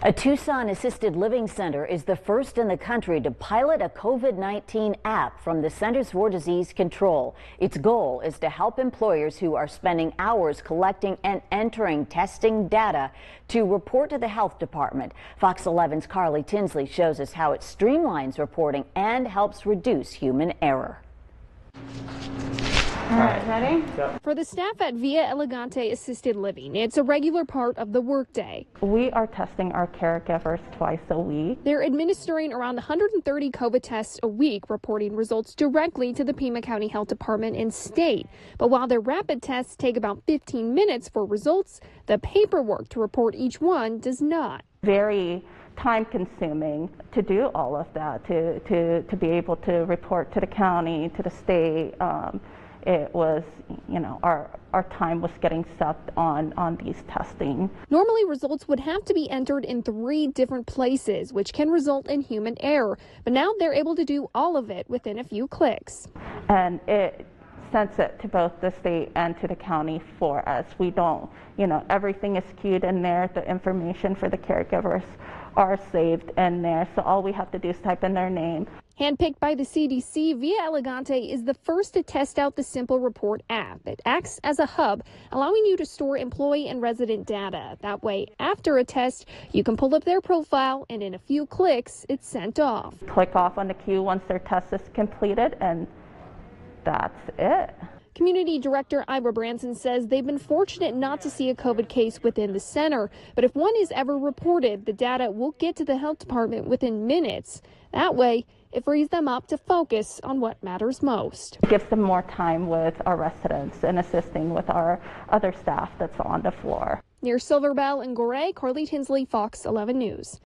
A Tucson assisted living center is the first in the country to pilot a COVID-19 app from the Centers for Disease Control. Its goal is to help employers who are spending hours collecting and entering testing data to report to the health department. Fox 11's Carly Tinsley shows us how it streamlines reporting and helps reduce human error. Ready? Yep. For the staff at Via Elegante Assisted Living, it's a regular part of the workday. We are testing our caregivers twice a week. They're administering around 130 COVID tests a week, reporting results directly to the Pima County Health Department and state. But while their rapid tests take about 15 minutes for results, the paperwork to report each one does not. Very time consuming to do all of that, to, to, to be able to report to the county, to the state. Um, it was, you know, our, our time was getting sucked on, on these testing. Normally, results would have to be entered in three different places, which can result in human error. But now they're able to do all of it within a few clicks. And it sends it to both the state and to the county for us. We don't, you know, everything is queued in there. The information for the caregivers are saved in there. So all we have to do is type in their name. Handpicked by the CDC, Via Elegante is the first to test out the Simple Report app. It acts as a hub, allowing you to store employee and resident data. That way, after a test, you can pull up their profile, and in a few clicks, it's sent off. Click off on the queue once their test is completed, and that's it. Community Director Ira Branson says they've been fortunate not to see a COVID case within the center, but if one is ever reported, the data will get to the health department within minutes. That way, it frees them up to focus on what matters most. gives them more time with our residents and assisting with our other staff that's on the floor. Near Silver Bell and Gray. Carly Tinsley, Fox 11 News.